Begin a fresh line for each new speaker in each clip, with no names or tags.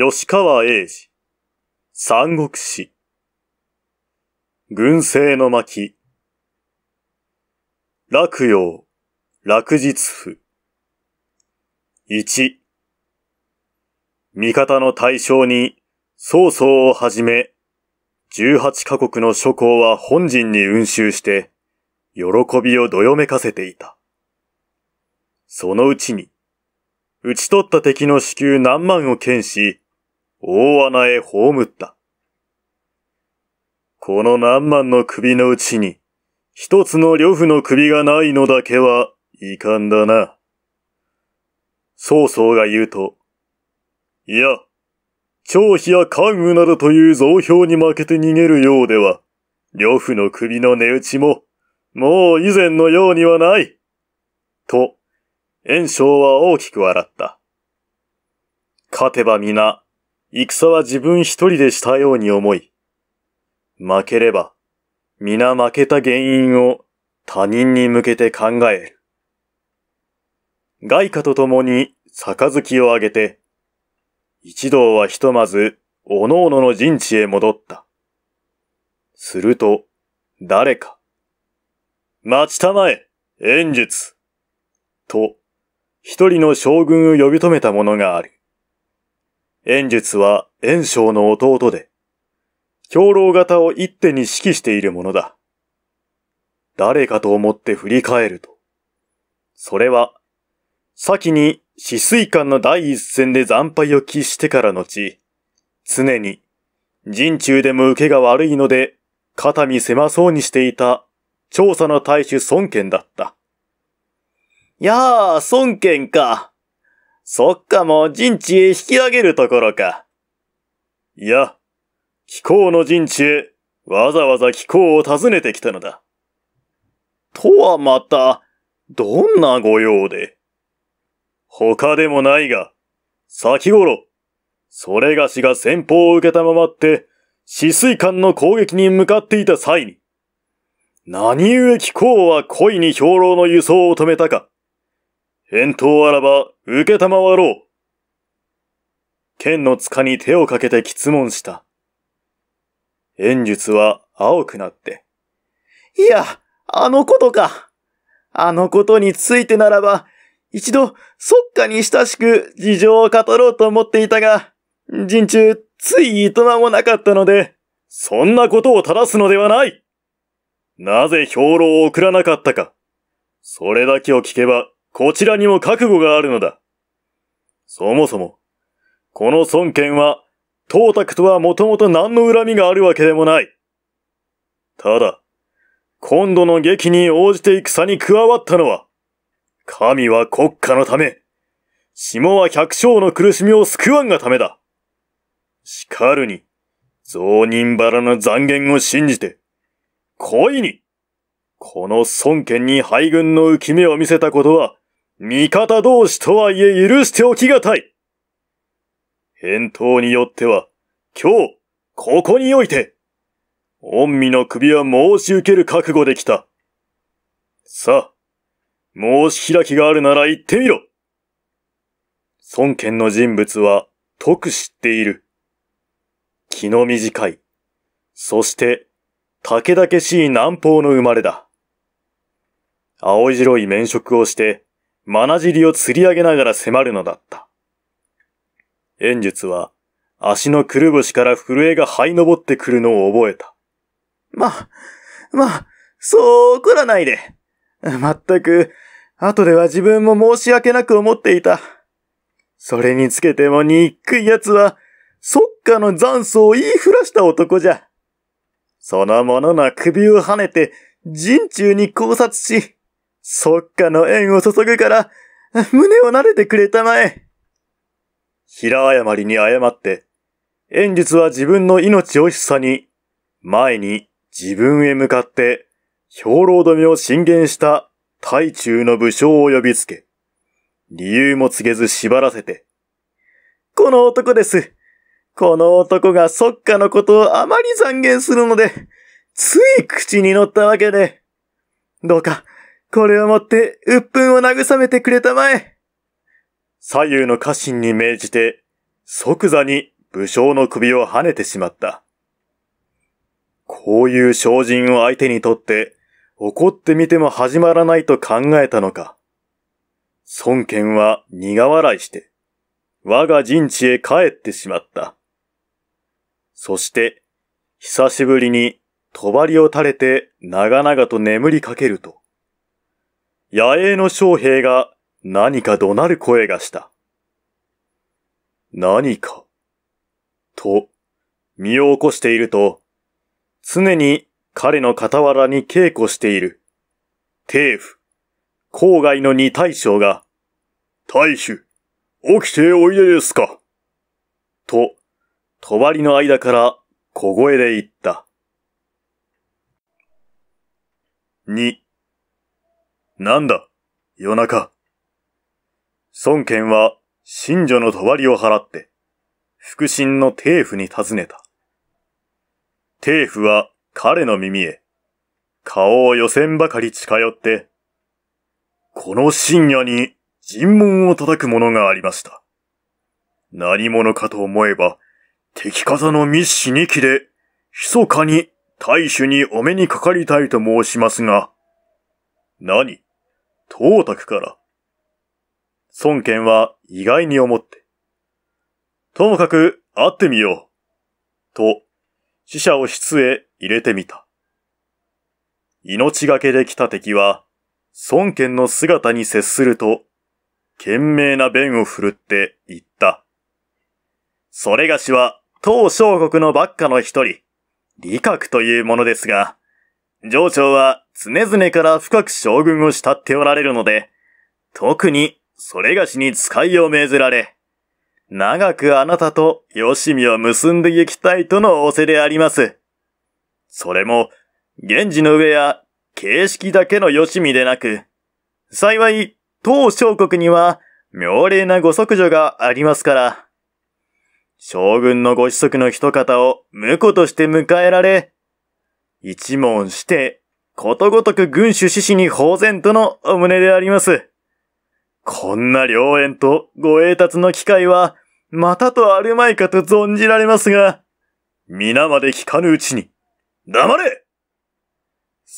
吉川英治、三国志、軍政の巻、落葉、落日府。1、味方の対象に、曹操をはじめ、18カ国の諸侯は本陣に運集して、喜びをどよめかせていた。そのうちに、打ち取った敵の子宮何万を剣し、大穴へ葬った。この何万の首のうちに、一つの呂布の首がないのだけは遺憾だな。曹操が言うと、いや、張飛や関羽などという増票に負けて逃げるようでは、呂布の首の値打ちも、もう以前のようにはない。と、炎章は大きく笑った。勝てば皆、戦は自分一人でしたように思い、負ければ、皆負けた原因を他人に向けて考える。外貨と共に杯をあげて、一同はひとまず、おのおのの陣地へ戻った。すると、誰か、待ちたまえ、演術と、一人の将軍を呼び止めたものがある。円術は円章の弟で、兵糧型を一手に指揮しているものだ。誰かと思って振り返ると、それは、先に死水艦の第一線で惨敗を喫してから後、常に人中でも受けが悪いので、肩身狭そうにしていた調査の大主孫権だった。やあ、孫権か。そっかもう陣地へ引き上げるところか。いや、気候の陣地へわざわざ気候を訪ねてきたのだ。とはまた、どんな御用で他でもないが、先頃、それがしが先方を受けたままって、止水艦の攻撃に向かっていた際に、何故気候は故意に兵糧の輸送を止めたか、返答あらば、受けたまわろう。剣の塚に手をかけて質問した。演術は青くなって。いや、あのことか。あのことについてならば、一度、そっかに親しく事情を語ろうと思っていたが、人中、つい営まもなかったので、そんなことを正すのではないなぜ兵糧を送らなかったか。それだけを聞けばこちらにも覚悟があるのだ。そもそも、この孫権は、董卓とはもともと何の恨みがあるわけでもない。ただ、今度の劇に応じて戦に加わったのは、神は国家のため、下は百姓の苦しみを救わんがためだ。しかるに、増人腹の残言を信じて、恋に、この孫権に敗軍の浮き目を見せたことは、味方同士とはいえ許しておきがたい。返答によっては、今日、ここにおいて、恩美の首は申し受ける覚悟できた。さあ、申し開きがあるなら言ってみろ。孫権の人物は、とく知っている。気の短い。そして、武田家氏南方の生まれだ。青白い面色をして、まなじりを釣り上げながら迫るのだった。演術は、足のくるぶしから震えが這い上ってくるのを覚えた。ま、まそう怒らないで。まったく、後では自分も申し訳なく思っていた。それにつけても憎い奴は、そっかの残訴を言いふらした男じゃ。その者の首を跳ねて、人中に考察し、そっかの縁を注ぐから、胸を慣れてくれたまえ。平誤りに謝って、縁術は自分の命をひさに、前に自分へ向かって、兵糧止めを進言した大中の武将を呼びつけ、理由も告げず縛らせて、この男です。この男がそっかのことをあまり残言するので、つい口に乗ったわけで、どうか、これをもって、鬱憤を慰めてくれたまえ。左右の家臣に命じて、即座に武将の首を跳ねてしまった。こういう精進を相手にとって、怒ってみても始まらないと考えたのか。孫権は苦笑いして、我が陣地へ帰ってしまった。そして、久しぶりに、帳を垂れて長々と眠りかけると、野営の将兵が何か怒鳴る声がした。何か、と、身を起こしていると、常に彼の傍らに稽古している、帝府、郊外の二大将が、大主、起きておいでですか。と、帳の間から小声で言った。二、なんだ、夜中。孫権は、神女の帳を払って、腹心の帝府に尋ねた。帝府は彼の耳へ、顔を寄せんばかり近寄って、この深夜に尋問を叩く者がありました。何者かと思えば、敵方の密使二機で、密かに大衆にお目にかかりたいと申しますが、何董卓から。孫権は意外に思って。ともかく会ってみよう。と、死者を室へ入れてみた。命がけで来た敵は、孫権の姿に接すると、懸命な弁を振るって言った。それがしは、当小国のばっかの一人、李閣というものですが、上長は常々から深く将軍を慕っておられるので、特にそれがしに使いを命ずられ、長くあなたと吉見を結んでいきたいとの仰せであります。それも、現時の上や形式だけの吉見でなく、幸い、当小国には妙齢なご息女がありますから、将軍のご子息の一方を婿として迎えられ、一問して、ことごとく軍主志士に法然とのお胸であります。こんな良縁とご栄達の機会は、またとあるまいかと存じられますが、皆まで聞かぬうちに、黙れ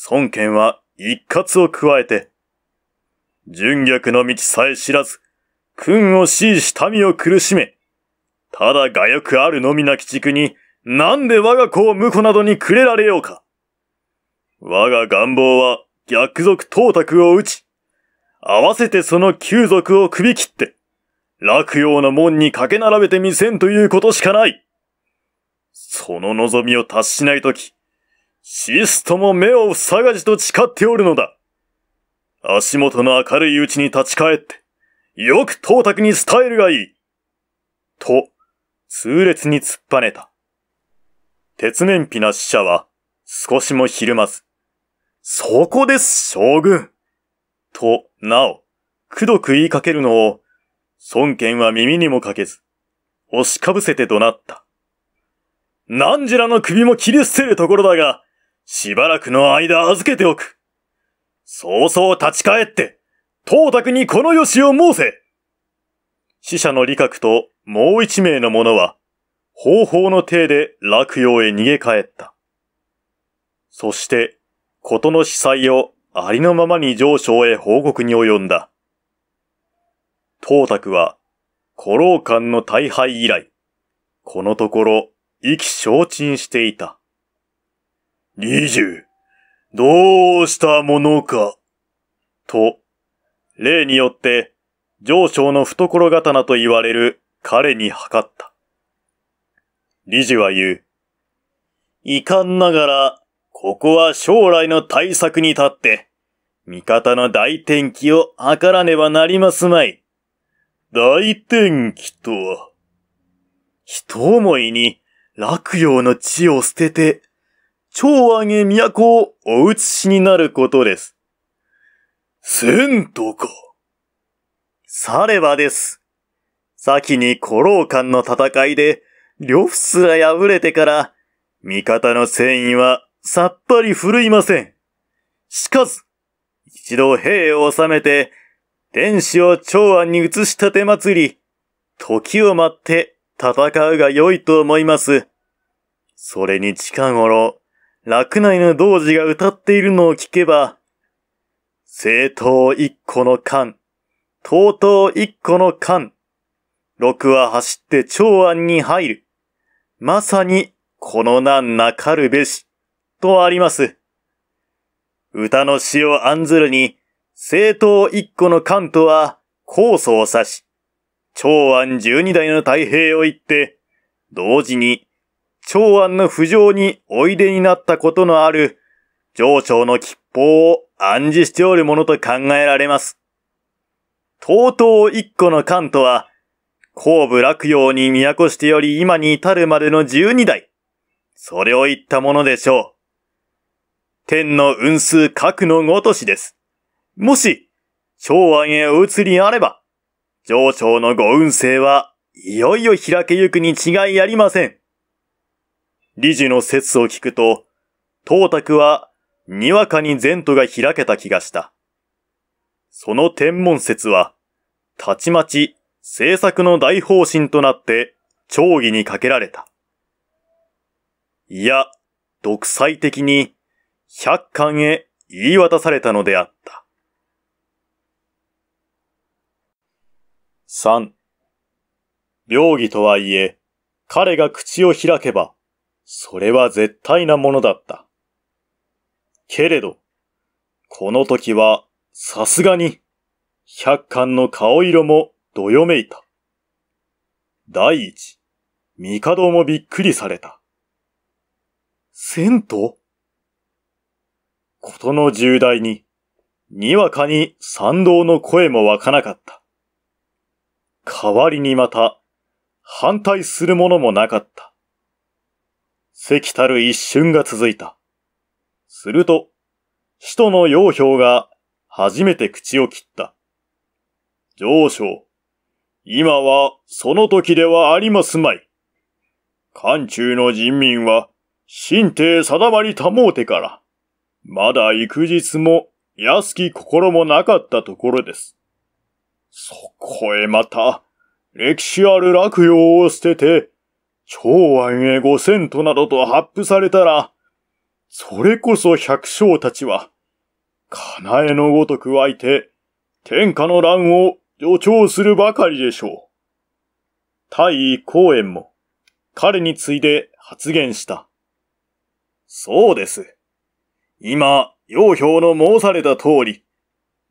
孫権は一括を加えて、純逆の道さえ知らず、君を支持した身を苦しめ、ただ我欲あるのみな鬼畜に、なんで我が子を婿などにくれられようか。我が願望は逆賊董卓を打ち、合わせてその旧族を首切って、楽陽の門に駆け並べてみせんということしかない。その望みを達しないとき、シストも目を塞がじと誓っておるのだ。足元の明るいうちに立ち返って、よく董卓に伝えるがいい。と、痛烈に突っぱねた。鉄面皮な死者は少しもひるまず、そこです、将軍と、なお、くどく言いかけるのを、孫権は耳にもかけず、押しかぶせて怒鳴った。何時らの首も切り捨てるところだが、しばらくの間預けておく。早々立ち返って、董卓にこのよしを申せ死者の理覚ともう一名の者は、方法の体で落葉へ逃げ帰った。そしてことの司祭をありのままに上昇へ報告に及んだ。董卓は、古老館の大敗以来、このところ、意気消沈していた。二十、どうしたものか。と、例によって、上昇の懐刀と言われる彼に測った。理事は言う。遺憾ながら、ここは将来の対策に立って、味方の大転機を図らねばなりますまい。大転機とは、人思いに洛陽の地を捨てて、長安へ都をお移しになることです。千とか。さればです。先に古老間の戦いで、呂布すら敗れてから、味方の戦意はさっぱり振るいません。しかず、一度兵を収めて、天使を長安に移したて祭り、時を待って戦うが良いと思います。それに近頃、楽内の童子が歌っているのを聞けば、正当一個の間、東東一個の間、六は走って長安に入る。まさに、この難なかるべし。とあります。歌の詩を案ずるに、政党一個の関とは、構想を指し、長安十二代の太平を言って、同時に、長安の浮上においでになったことのある、上長の吉報を暗示しておるものと考えられます。とう一個の関とは、後部落陽に都してより今に至るまでの十二代。それを言ったものでしょう。天の運数核のごとしです。もし、長安へお移りあれば、上長のご運勢はいよいよ開けゆくに違いありません。理事の説を聞くと、董卓はにわかに前途が開けた気がした。その天文説は、たちまち政策の大方針となって長義にかけられた。いや、独裁的に百貫へ言い渡されたのであった。三、病義とはいえ、彼が口を開けば、それは絶対なものだった。けれど、この時は、さすがに、百貫の顔色もどよめいた。第一、帝もびっくりされた。千とことの重大に、にわかに賛同の声も湧かなかった。代わりにまた、反対するものもなかった。せたる一瞬が続いた。すると、使徒の陽氷が初めて口を切った。上昇、今はその時ではありますまい。漢中の人民は、神帝定まり保うてから、まだ育日も安き心もなかったところです。そこへまた、歴史ある落葉を捨てて、長安へ五千となどと発布されたら、それこそ百姓たちは、かなえのごとく湧いて、天下の乱を助長するばかりでしょう。大尉公園も、彼に次いで発言した。そうです。今、陽表の申された通り、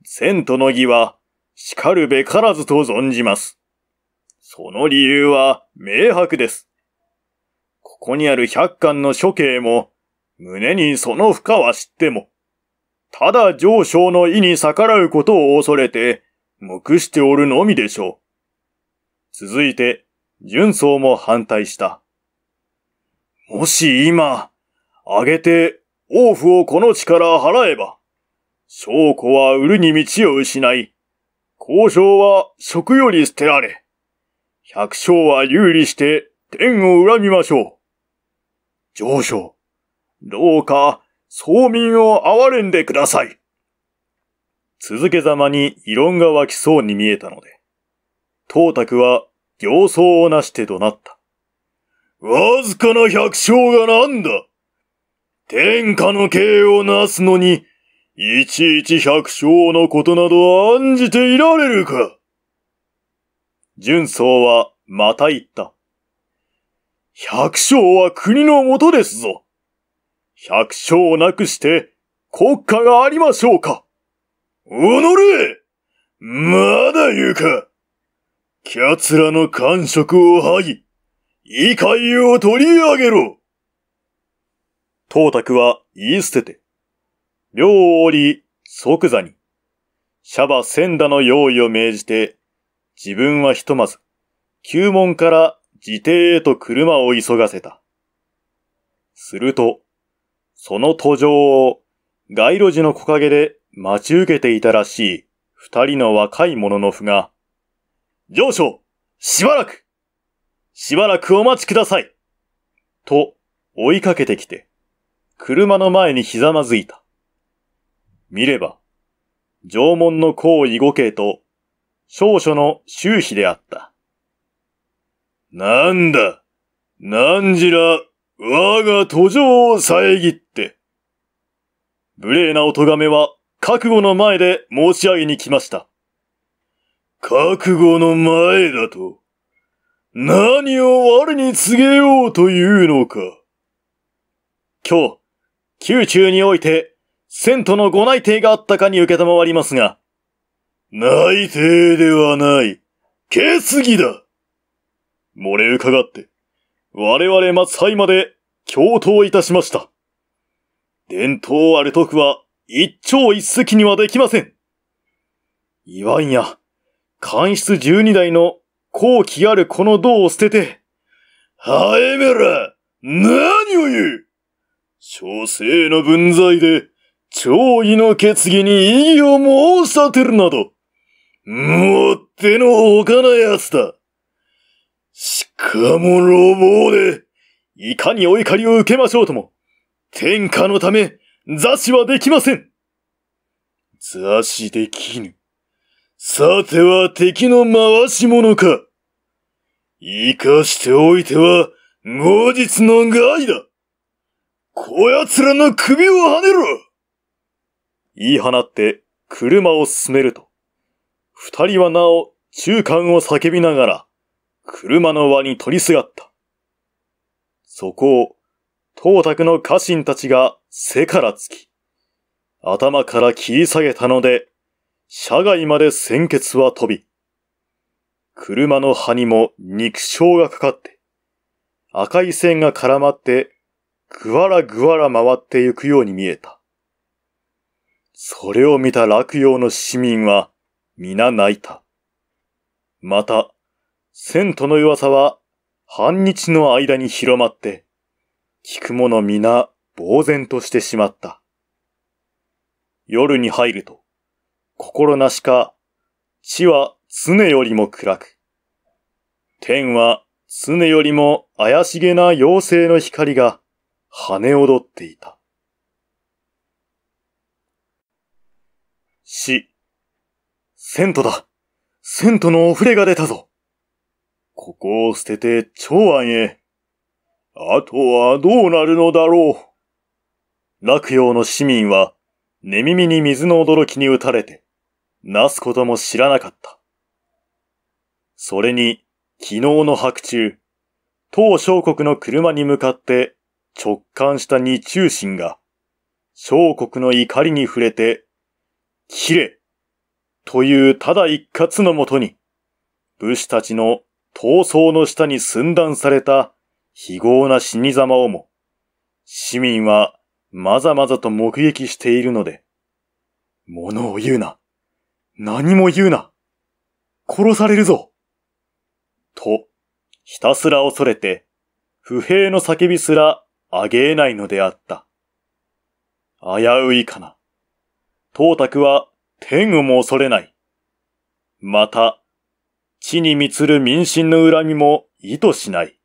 千との義は、叱るべからずと存じます。その理由は明白です。ここにある百巻の処刑も、胸にその負荷は知っても、ただ上昇の意に逆らうことを恐れて、くしておるのみでしょう。続いて、純僧も反対した。もし今、上げて王府をこの地から払えば、証拠は売るに道を失い、交渉は職より捨てられ、百姓は有利して天を恨みましょう。上昇、どうか、村民を憐れんでください。続けざまに異論が湧きそうに見えたので、董卓は行走をなして怒鳴った。わずかな百姓がなんだ天下の刑をなすのに、いちいち百姓のことなど案じていられるか。純宗はまた言った。百姓は国のもとですぞ。百姓なくして国家がありましょうか。おのれまだ言うかキャツの感触を剥ぎ、異界を取り上げろ当宅は言い捨てて、領を折り即座に、シャバ千打の用意を命じて、自分はひとまず、旧門から自邸へと車を急がせた。すると、その途上を街路樹の木陰で待ち受けていたらしい二人の若い者の夫が、上昇しばらくしばらくお待ちくださいと追いかけてきて、車の前にひざまずいた。見れば、縄文の皇位五景と少々の周妃であった。なんだ、なんじら、我が途上を遮って。無礼なお咎めは覚悟の前で申し上げに来ました。覚悟の前だと、何を我に告げようというのか。今日、宮中において、遷都のご内定があったかに受けたまわりますが、内定ではない、決議だ漏れ伺って、我々松杯まで共闘いたしました。伝統ある徳は一朝一夕にはできません。いわんや、官室十二代の後期あるこの銅を捨てて、はえめら、何を言う小生の分際で、超意の決議に異議を申さ立てるなど、もってのほかな奴だ。しかも牢望で、いかにお怒りを受けましょうとも、天下のため、座視はできません。座視できぬ。さては敵の回し者か。生かしておいては、後日の害だ。こやつらの首をはねろ言い放って車を進めると、二人はなお中間を叫びながら、車の輪に取りすがった。そこを、東卓の家臣たちが背からつき、頭から切り下げたので、車外まで鮮血は飛び、車の葉にも肉傷がかかって、赤い線が絡まってぐわらぐわら回ってゆくように見えた。それを見た落葉の市民は皆泣いた。また、千との弱さは半日の間に広まって、聞く者皆呆然としてしまった。夜に入ると、心なしか、地は常よりも暗く、天は常よりも怪しげな妖精の光が跳ね踊っていた。し、セントだセントのお触れが出たぞここを捨てて長安へ。あとはどうなるのだろう。洛陽の市民は、寝耳に水の驚きに打たれて、なすことも知らなかった。それに、昨日の白昼、当小国の車に向かって直感した二中心が、小国の怒りに触れて、切れというただ一括のもとに、武士たちの闘争の下に寸断された非業な死に様をも、市民はまざまざと目撃しているので、物を言うな何も言うな殺されるぞと、ひたすら恐れて、不平の叫びすらあげえないのであった。危ういかな。唐卓は天をも恐れない。また、地に満つる民心の恨みも意図しない。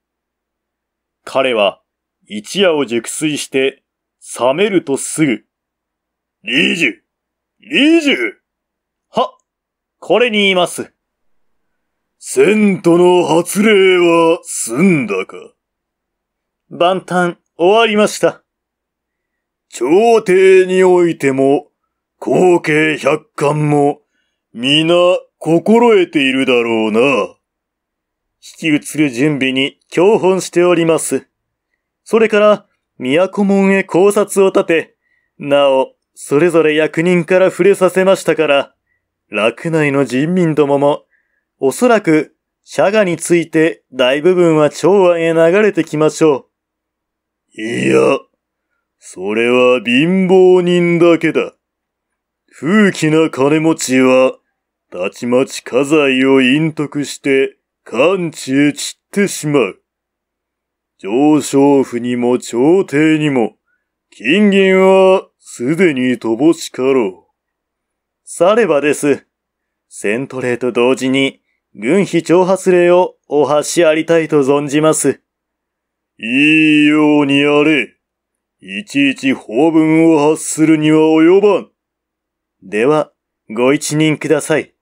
彼は一夜を熟睡して冷めるとすぐ。リージュリージュは、これに言います。セントの発令は済んだか。万端、終わりました。朝廷においても、後継百貫も、皆、心得ているだろうな。引き移る準備に教本しております。それから、都門へ考察を立て、なお、それぞれ役人から触れさせましたから、洛内の人民どもも、おそらく、社賀について大部分は長安へ流れてきましょう。いや、それは貧乏人だけだ。風紀な金持ちは、たちまち家財を隠匿して、完治へ散ってしまう。上昇府にも朝廷にも、金銀はすでに乏しかろう。さればです。セントレと同時に、軍費挑発令をお発しありたいと存じます。いいようにやれ。いちいち法文を発するには及ばん。では、ご一任ください。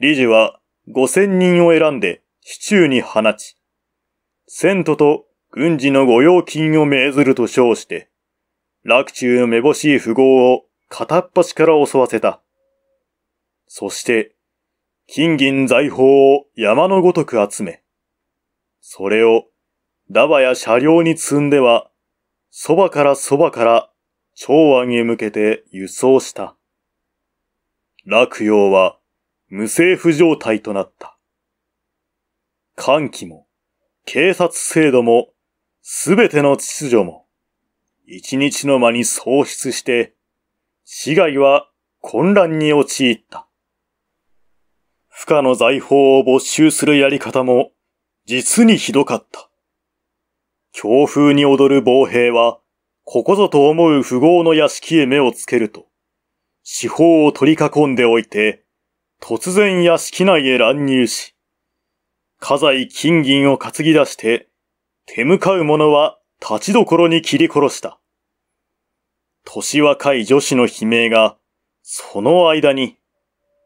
理事は五千人を選んで市中に放ち、千都と軍事の御用金を命ずると称して、洛中のめぼしい富豪を片っ端から襲わせた。そして、金銀財宝を山のごとく集め、それをダバや車両に積んでは、そばからそばから長安へ向けて輸送した。洛陽は無政府状態となった。歓喜も、警察制度も、すべての秩序も、一日の間に喪失して、市街は混乱に陥った。不可の財宝を没収するやり方も、実にひどかった。強風に踊る防兵は、ここぞと思う富豪の屋敷へ目をつけると、四方を取り囲んでおいて、突然屋敷内へ乱入し、家財金銀を担ぎ出して、手向かう者は立ちどころに切り殺した。年若い女子の悲鳴が、その間に、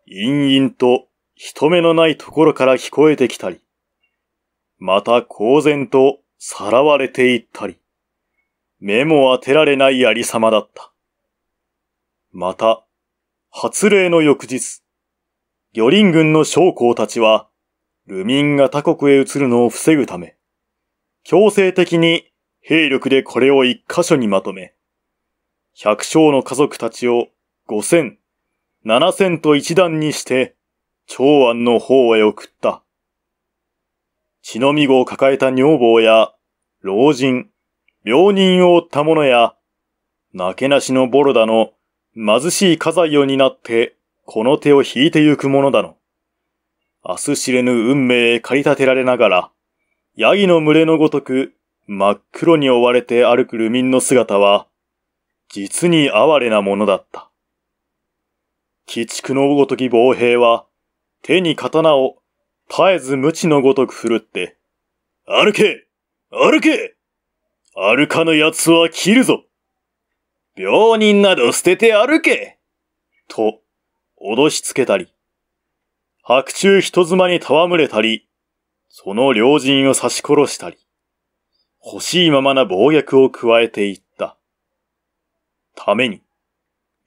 陰々と人目のないところから聞こえてきたり、また公然とさらわれていったり、目も当てられないありさまだった。また、発令の翌日、魚林軍の将校たちは、ルミンが他国へ移るのを防ぐため、強制的に兵力でこれを一箇所にまとめ、百姓の家族たちを五千、七千と一段にして、長安の方へ送った。血のみ子を抱えた女房や、老人、病人を負った者や、なけなしのボロだの、貧しい家財を担って、この手を引いてゆく者だの。明日知れぬ運命へ駆り立てられながら、ヤギの群れのごとく、真っ黒に追われて歩くルミンの姿は、実に哀れなものだった。鬼畜のごとき防兵は、手に刀を絶えず無知のごとく振るって、歩け歩け歩かぬ奴は切るぞ病人など捨てて歩けと、脅しつけたり、白昼人妻に戯れたり、その良人を刺し殺したり、欲しいままな暴虐を加えていった。ために、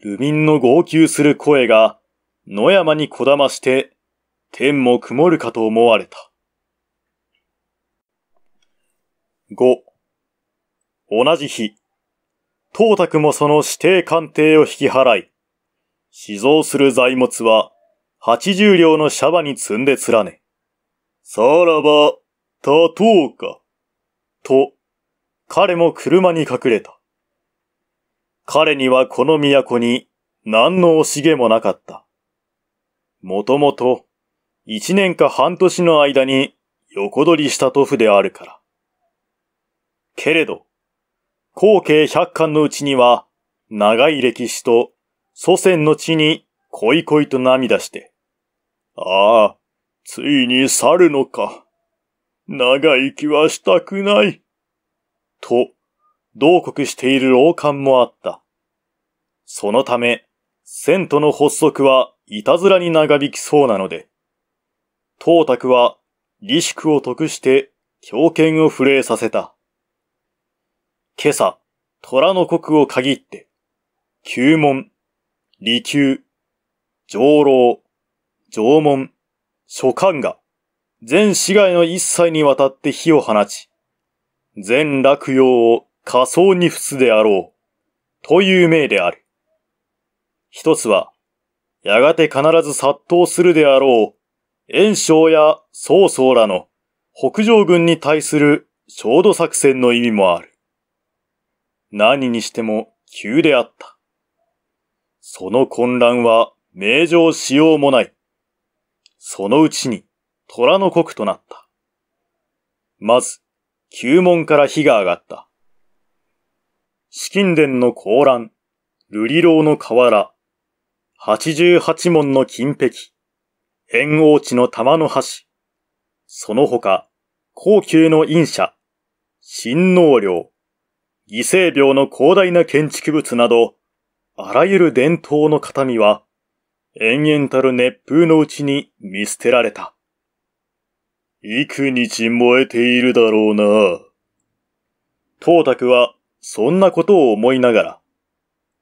ルミンの号泣する声が、野山にこだまして天も曇るかと思われた。五、同じ日、董卓もその指定官邸を引き払い、死蔵する財物は八十両のシャバに積んで連ね、さらば、立とうか、と、彼も車に隠れた。彼にはこの都に何の惜しげもなかった。もともと一年か半年の間に横取りした塗布であるから。けれど、後継百巻のうちには、長い歴史と祖先の地に恋恋と涙して、ああ、ついに去るのか。長生きはしたくない。と、同国している老漢もあった。そのため、遷都の発足はいたずらに長引きそうなので、董卓は利宿を得して狂犬を震えさせた。今朝、虎の国を限って、旧門、利宮、上楼、上門、諸官が、全市街の一切にわたって火を放ち、全落葉を仮想に伏すであろう、という命である。一つは、やがて必ず殺到するであろう、炎章や曹操らの北上軍に対する焦土作戦の意味もある。何にしても急であった。その混乱は名状しようもない。そのうちに虎の国となった。まず、旧門から火が上がった。資金殿の高乱、瑠璃楼の河原、八十八門の金壁、炎王地の玉の橋。その他、高級の陰舎、新能量、犠牲病の広大な建築物など、あらゆる伝統の形見は、延々たる熱風のうちに見捨てられた。幾日燃えているだろうな。東卓は、そんなことを思いながら、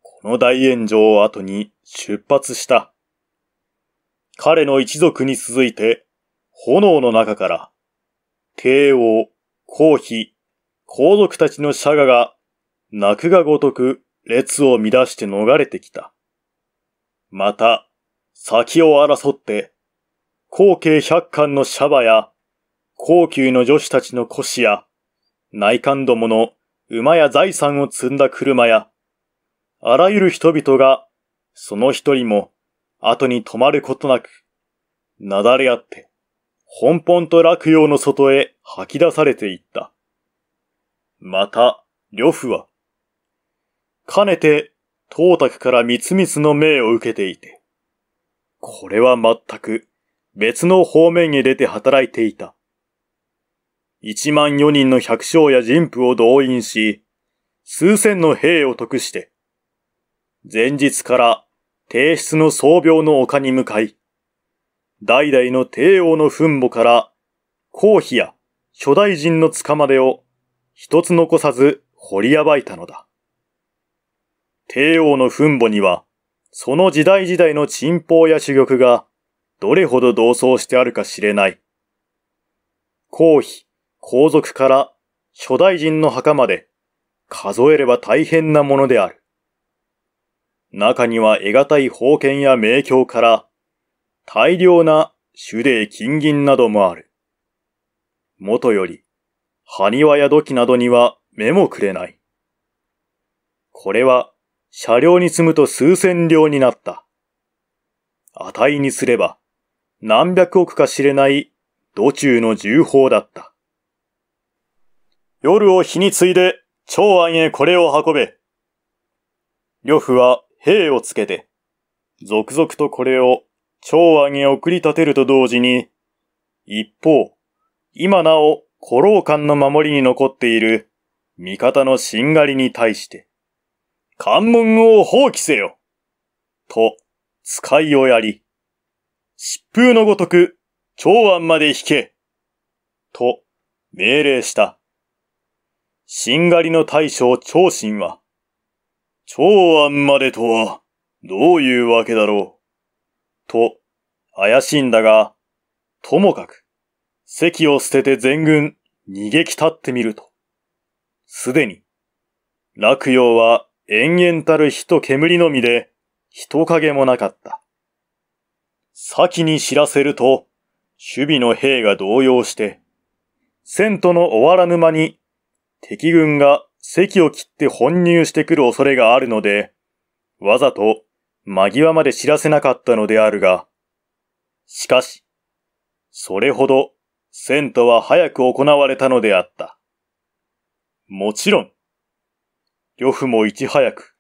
この大炎上を後に出発した。彼の一族に続いて、炎の中から、帝王、皇妃、皇族たちのャガが、泣くがごとく列を乱して逃れてきた。また、先を争って、後継百貫のシャバや、高級の女子たちの腰や、内官どもの馬や財産を積んだ車や、あらゆる人々が、その一人も後に止まることなく、なだれあって、本本と落葉の外へ吐き出されていった。また、呂布は、かねて、董卓から三光の命を受けていて、これは全く別の方面へ出て働いていた。一万四人の百姓や人夫を動員し、数千の兵を得して、前日から帝室の宗病の丘に向かい、代々の帝王の墳墓から、皇妃や諸大臣の塚までを一つ残さず掘り暴いたのだ。帝王の墳墓には、その時代時代の沈宝や珠玉が、どれほど同窓してあるか知れない。皇妃、皇族から諸大臣の墓まで、数えれば大変なものである。中には得難い宝剣や名教から大量な手礼金銀などもある。もとより、埴輪や土器などには目もくれない。これは車両に積むと数千両になった。値にすれば何百億か知れない土中の重宝だった。夜を日に継いで長安へこれを運べ。呂布は兵をつけて、続々とこれを長安へ送り立てると同時に、一方、今なお古老館の守りに残っている味方のしんがりに対して、関門を放棄せよと、使いをやり、疾風のごとく長安まで引けと、命令した。しんがりの大将長信は、長安までとは、どういうわけだろう。と、怪しいんだが、ともかく、席を捨てて全軍逃げきたってみると、すでに、落葉は延々たる火と煙のみで、人影もなかった。先に知らせると、守備の兵が動揺して、戦都の終わらぬ間に、敵軍が席を切って本入してくる恐れがあるので、わざと間際まで知らせなかったのであるが、しかし、それほど戦闘は早く行われたのであった。もちろん、漁夫もいち早く、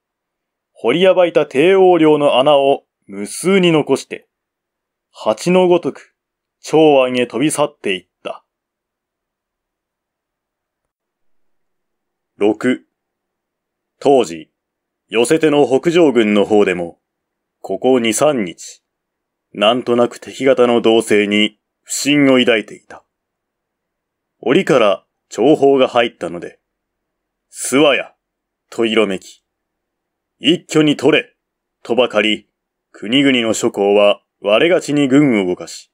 掘り暴いた帝王領の穴を無数に残して、蜂のごとく長安へ飛び去っていった。6、当時、寄せての北上軍の方でも、ここ2、3日、なんとなく敵方の動静に不信を抱いていた。折から情報が入ったので、諏訪や、と色めき、一挙に取れ、とばかり、国々の諸侯は我がちに軍を動かし、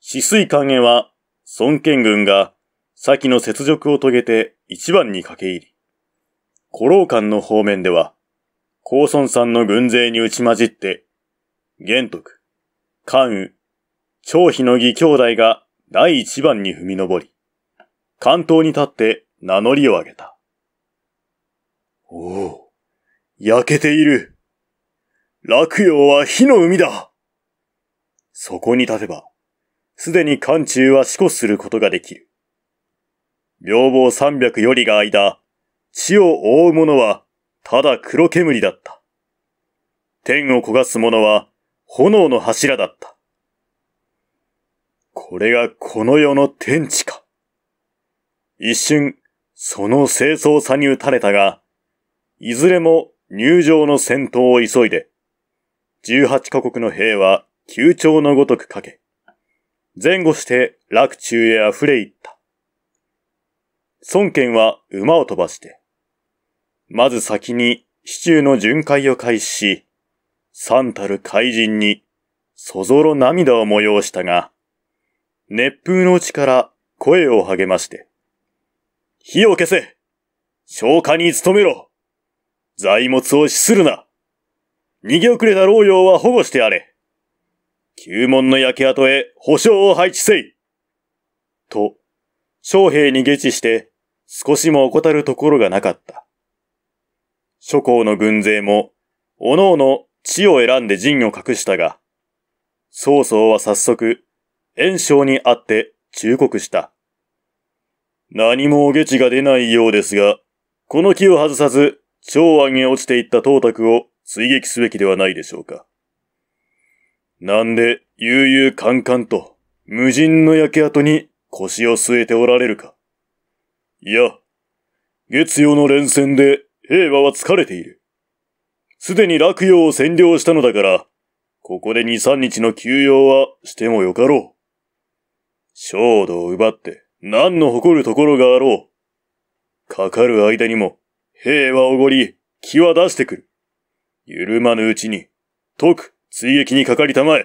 死水官へは、孫権軍が先の雪辱を遂げて一番に駆け入り、古老館の方面では、高村山の軍勢に打ち混じって、玄徳、関羽、張飛の義兄弟が第一番に踏み上り、関東に立って名乗りを上げた。おお、焼けている。落葉は火の海だ。そこに立てば、すでに漢中は死故することができる。妙望三百よりが間、地を覆う者は、ただ黒煙だった。天を焦がす者は、炎の柱だった。これがこの世の天地か。一瞬、その清掃さに打たれたが、いずれも入場の戦闘を急いで、十八カ国の兵は、旧鳥のごとくかけ、前後して洛中へ溢れ行った。孫権は馬を飛ばして、まず先に市中の巡回を開始し、三たる怪人に、そぞろ涙を催したが、熱風のうちから声を励まして、火を消せ消火に努めろ材物を死するな逃げ遅れた老用は保護してやれ旧門の焼け跡へ保証を配置せいと、将兵に下知して、少しも怠るところがなかった。諸侯の軍勢も、おのおの地を選んで陣を隠したが、曹操は早速、炎章に会って忠告した。何もお下地が出ないようですが、この木を外さず、長安へ落ちていった董卓を追撃すべきではないでしょうか。なんで、悠々カンカンと、無人の焼け跡に腰を据えておられるか。いや、月曜の連戦で平和は疲れている。すでに落葉を占領したのだから、ここで2、3日の休養はしてもよかろう。焦土を奪って何の誇るところがあろう。かかる間にも平和をごり気は出してくる。緩まぬうちに、く追撃にかかりたまえ。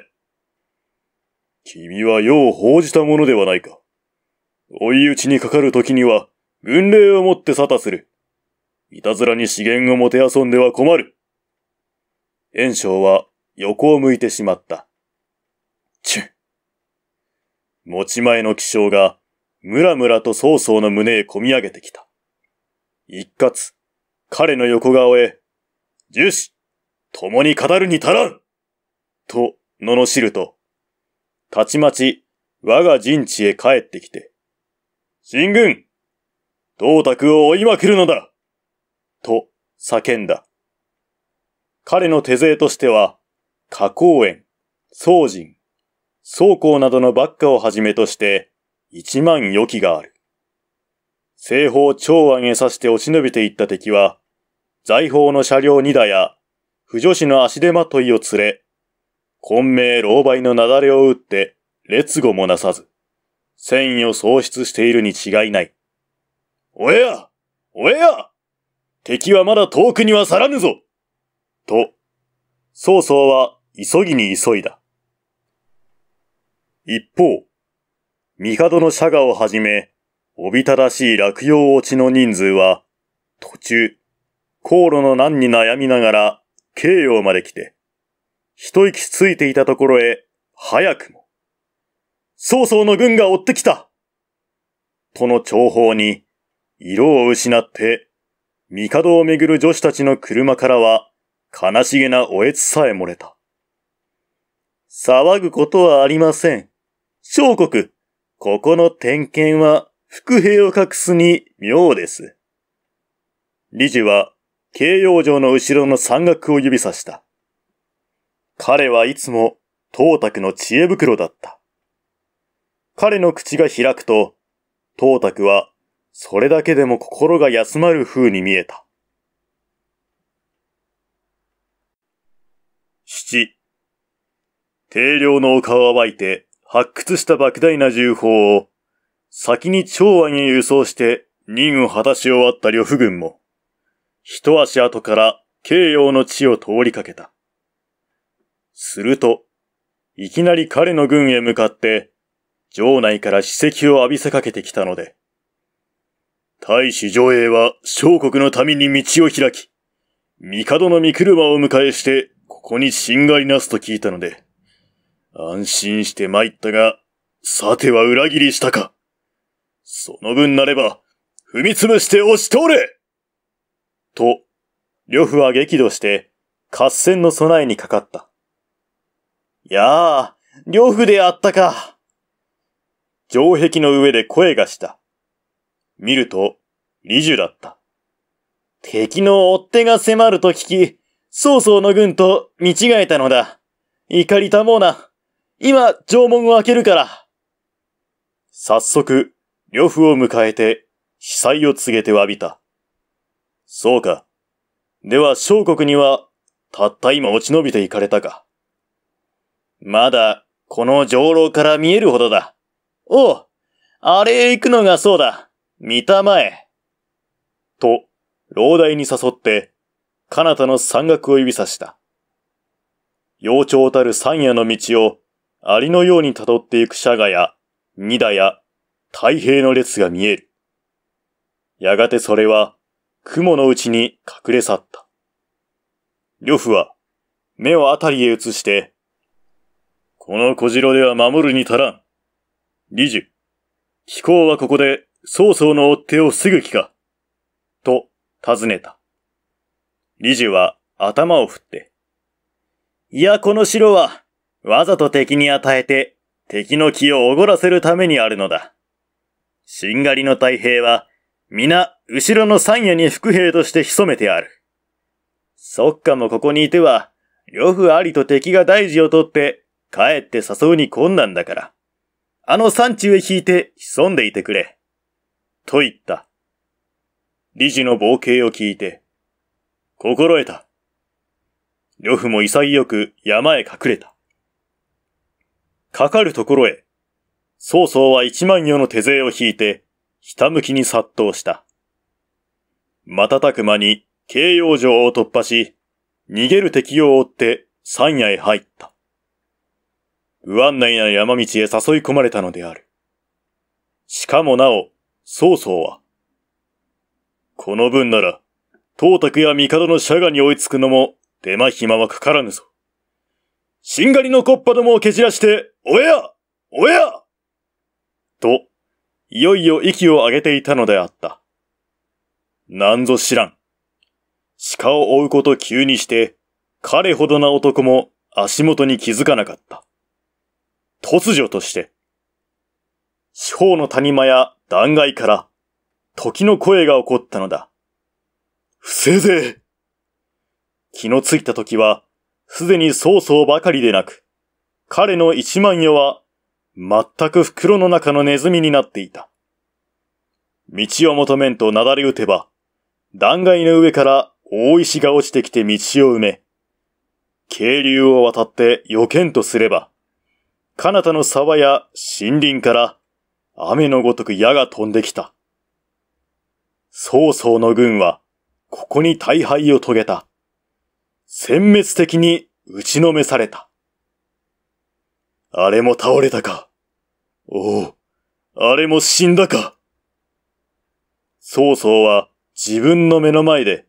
君は世を報じたものではないか。追い打ちにかかる時には、軍令をもって沙汰する。いたずらに資源をもてあそんでは困る。炎章は横を向いてしまった。チュ持ち前の気象が、ムラムラと曹操の胸へ込み上げてきた。一括、彼の横顔へ、樹脂、共に語るに足らんと、罵ると、たちまち、我が陣地へ帰ってきて、進軍銅卓を追いまくるのだと叫んだ。彼の手勢としては、花公園、宗人、宗公などのばっかをはじめとして一万余機がある。西方長安へさして落ち延びていった敵は、財宝の車両二台や、不女子の足手まといを連れ、混迷狼狽の雪崩を打って、劣後もなさず、戦意を喪失しているに違いない。おやおや敵はまだ遠くには去らぬぞと、曹操は急ぎに急いだ。一方、帝のャガをはじめ、おびただしい落葉落ちの人数は、途中、航路の難に悩みながら、慶陽まで来て、一息ついていたところへ、早くも、曹操の軍が追ってきたとの情報に、色を失って、帝をめぐる女子たちの車からは、悲しげなおえつさえ漏れた。騒ぐことはありません。小国、ここの点検は、副兵を隠すに妙です。理事は、慶養城の後ろの山岳を指さした。彼はいつも、唐卓の知恵袋だった。彼の口が開くと、唐卓はそれだけでも心が休まる風に見えた。七、定量の丘を暴いて発掘した莫大な重砲を先に長安に輸送して任を果たし終わった呂布軍も一足後から慶陽の地を通りかけた。すると、いきなり彼の軍へ向かって城内から史跡を浴びせかけてきたので、大使上映は小国の民に道を開き、帝の御車を迎えして、ここに侵害なすと聞いたので、安心して参ったが、さては裏切りしたか。その分なれば、踏みつぶして押し通れと、呂布は激怒して、合戦の備えにかかった。やあ、呂布であったか。城壁の上で声がした。見ると、李樹だった。敵の追っ手が迫ると聞き、曹操の軍と見違えたのだ。怒りたもうな。今、城門を開けるから。早速、呂布を迎えて、被災を告げて詫びた。そうか。では、小国には、たった今落ち延びていかれたか。まだ、この上楼から見えるほどだ。おう、あれへ行くのがそうだ。見たまえ。と、老大に誘って、彼方の山岳を指さした。幼鳥たる山野の道を、ありのように辿っていくシャガや、ニダや、太平の列が見える。やがてそれは、雲のうちに隠れ去った。呂布は、目をあたりへ移して、この小城では守るに足らん。理事、気候はここで曹操の追っ手をすぐ気か。と尋ねた。理事は頭を振って、いや、この城は、わざと敵に与えて、敵の気をおごらせるためにあるのだ。しんがりの太平は、皆、後ろの山野に副兵として潜めてある。そっかもここにいては、呂布ありと敵が大事を取って、帰って誘うに困難だから。あの山中へ引いて潜んでいてくれ。と言った。理事の冒険を聞いて、心得た。呂布も潔く山へ隠れた。かかるところへ、曹操は一万余の手勢を引いて、ひたむきに殺到した。瞬く間に慶陽城を突破し、逃げる敵を追って山野へ入った。不安内な山道へ誘い込まれたのである。しかもなお、曹操は、この分なら、当卓や帝の社賀に追いつくのも手間暇はかからぬぞ。しんがりのコっパどもを蹴散らして、おやおやと、いよいよ息を上げていたのであった。なんぞ知らん。鹿を追うこと急にして、彼ほどな男も足元に気づかなかった。突如として、四方の谷間や断崖から、時の声が起こったのだ。不正ぜ気のついた時は、すでに曹操ばかりでなく、彼の一万余は、全く袋の中のネズミになっていた。道を求めんとなだれ打てば、断崖の上から大石が落ちてきて道を埋め、渓流を渡って余けとすれば、彼方の沢や森林から雨のごとく矢が飛んできた。曹操の軍は、ここに大敗を遂げた。殲滅的に打ちのめされた。あれも倒れたか。おお、あれも死んだか。曹操は自分の目の前で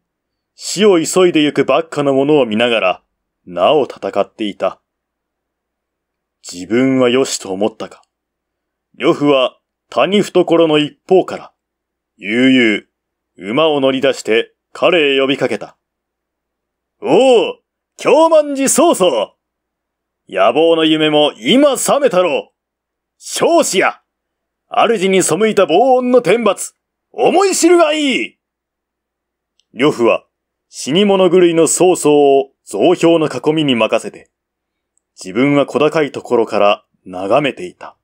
死を急いでゆくばっかのものを見ながら、なお戦っていた。自分は良しと思ったか。呂布は谷懐の一方から、悠々馬を乗り出して彼へ呼びかけた。おお京万寺曹操野望の夢も今覚めたろう少子や主に背いた防音の天罰思い知るがいい呂布は死に物狂いの曹操を増票の囲みに任せて、自分は小高いところから眺めていた。